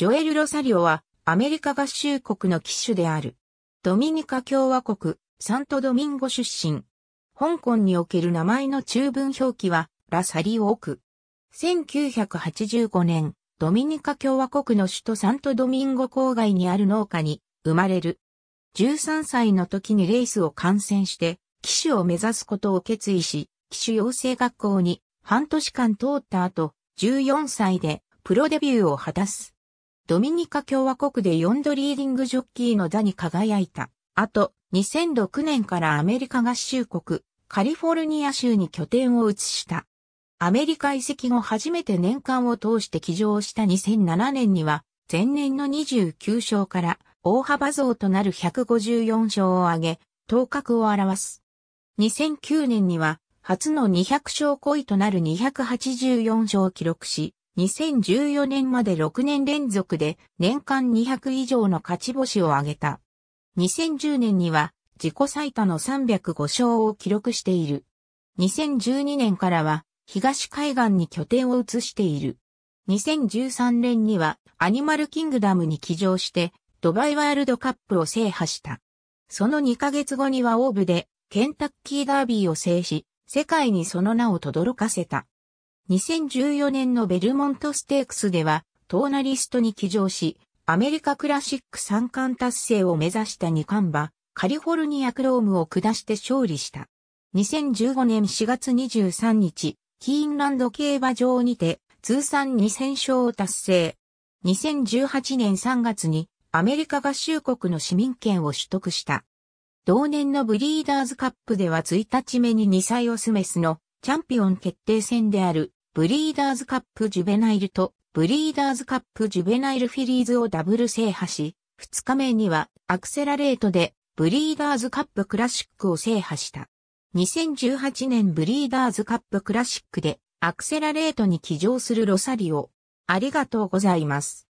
ジョエル・ロサリオは、アメリカ合衆国の騎手である。ドミニカ共和国、サントドミンゴ出身。香港における名前の中文表記は、ラサリオ区。1985年、ドミニカ共和国の首都サントドミンゴ郊外にある農家に生まれる。13歳の時にレースを観戦して、騎手を目指すことを決意し、騎手養成学校に半年間通った後、14歳でプロデビューを果たす。ドミニカ共和国で4度リーディングジョッキーの座に輝いた。あと、2006年からアメリカ合衆国、カリフォルニア州に拠点を移した。アメリカ移籍後初めて年間を通して騎乗した2007年には、前年の29勝から大幅増となる154勝を挙げ、頭角を表す。2009年には、初の200勝恋となる284勝を記録し、2014年まで6年連続で年間200以上の勝ち星を挙げた。2010年には自己最多の305勝を記録している。2012年からは東海岸に拠点を移している。2013年にはアニマルキングダムに起乗してドバイワールドカップを制覇した。その2ヶ月後にはオーブでケンタッキーダービーを制し、世界にその名を轟かせた。2014年のベルモントステークスでは、トーナリストに騎乗し、アメリカクラシック3冠達成を目指した二冠馬、カリフォルニアクロームを下して勝利した。2015年4月23日、キーンランド競馬場にて通算2000勝を達成。2018年3月にアメリカ合衆国の市民権を取得した。同年のブリーダーズカップでは1日目に2歳オスメスのチャンピオン決定戦であるブリーダーズカップジュベナイルとブリーダーズカップジュベナイルフィリーズをダブル制覇し、2日目にはアクセラレートでブリーダーズカップクラシックを制覇した。2018年ブリーダーズカップクラシックでアクセラレートに起乗するロサリオ。ありがとうございます。